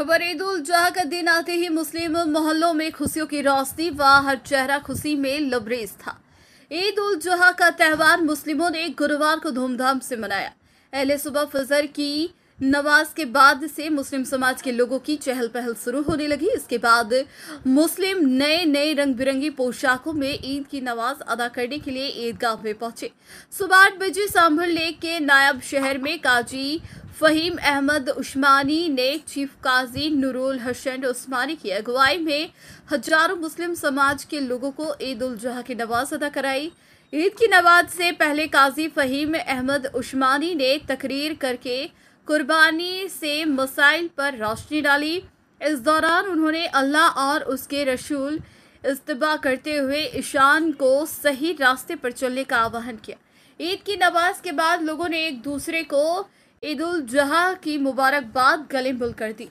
खबर ईद उल जहा का दिन आते ही मुस्लिम मोहल्लों में खुशियों की रोशनी व हर चेहरा खुशी में लबरेज था ईद उल जहा का त्यौहार मुस्लिमों ने गुरुवार को धूमधाम से मनाया अहले सुबह फजर की नमाज के बाद से मुस्लिम समाज के लोगों की चहल पहल शुरू होने लगी इसके बाद मुस्लिम नए नए रंग बिरंगी पोशाकों में ईद की नमाज अदा करने के लिए ईदगाह में पहुंचे सुबह आठ बजे सांभर लेक के नायब शहर में काजी फहीम अहमद उस्मानी ने चीफ काजी नुरुल हसन उस्मानी की अगुवाई में हजारों मुस्लिम समाज के लोगों को ईद उल जहा की नमाज अदा कराई ईद की नमाज से पहले काजी फहीम अहमद उस्मानी ने तकरीर करके कुर्बानी से मसाइल पर रोशनी डाली इस दौरान उन्होंने अल्लाह और उसके रसूल इस्तबा करते हुए ईशान को सही रास्ते पर चलने का आह्वान किया ईद की नमाज के बाद लोगों ने एक दूसरे को ईद उल जहा की मुबारकबाद गले कर दी